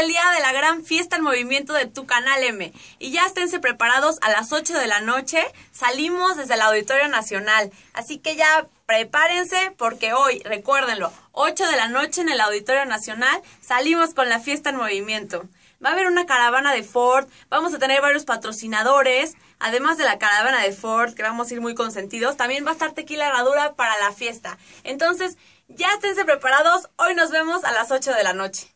el día de la gran fiesta en movimiento de tu canal M. Y ya esténse preparados a las 8 de la noche. Salimos desde el Auditorio Nacional. Así que ya prepárense porque hoy, recuérdenlo, 8 de la noche en el Auditorio Nacional salimos con la fiesta en movimiento. Va a haber una caravana de Ford, vamos a tener varios patrocinadores, además de la caravana de Ford, que vamos a ir muy consentidos, también va a estar tequila herradura para la fiesta. Entonces, ya esténse preparados, hoy nos vemos a las 8 de la noche.